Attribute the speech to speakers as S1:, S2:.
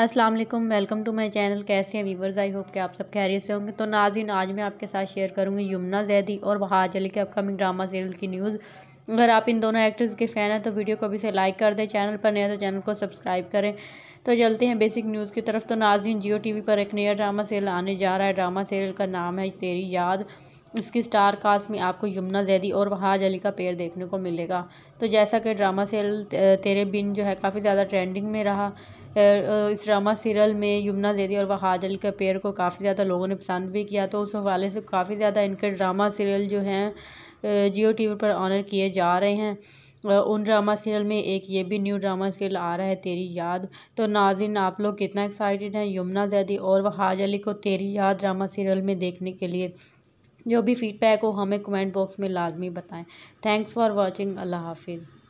S1: अस्सलाम वालेकुम welcome to my channel कैसे हैं वीवर्स आई होप कि आप सब खैरियत से होंगे तो नाजिन आज मैं आपके साथ शेयर करूंगी यमुना जैदी और वहाँ अली के अपकमिंग ड्रामा सीरियल की न्यूज़ अगर आप इन दोनों एक्टर्स के फ़ैन हैं तो वीडियो को अभी से लाइक कर दें चैनल पर नया तो चैनल को सब्सक्राइब करें तो चलते हैं बेसिक न्यूज़ की तरफ तो नाजिन जियो टी पर एक नया ड्रामा सीरियल आने जा रहा है ड्रामा सीरियल का नाम है तेरी याद इसकी स्टार कास्ट में आपको यमुना जैदी और वहाज अली का पेयर देखने को मिलेगा तो जैसा कि ड्रामा सीरियल तेरे बिन जो है काफ़ी ज़्यादा ट्रेंडिंग में रहा इस ड्रामा सीरियल में यमुना जैदी और वहाज अली का पेयर को काफ़ी ज़्यादा लोगों ने पसंद भी किया तो उस हवाले से काफ़ी ज़्यादा इनके ड्रामा सीरियल जो हैं जियो टी पर ऑनर किए जा रहे हैं उन ड्रामा सीरियल में एक ये भी न्यू ड्रामा सीरियल आ रहा है तेरी याद तो नाजिन आप लोग कितना एक्साइटेड हैं यमुना जैदी और वहाज अली को तेरी याद ड्रामा सीरियल में देखने के लिए जो भी फ़ीडबैक हो हमें कमेंट बॉक्स में लाजमी बताएं थैंक्स फ़ॉर वॉचिंग अल्लाह हाफिज़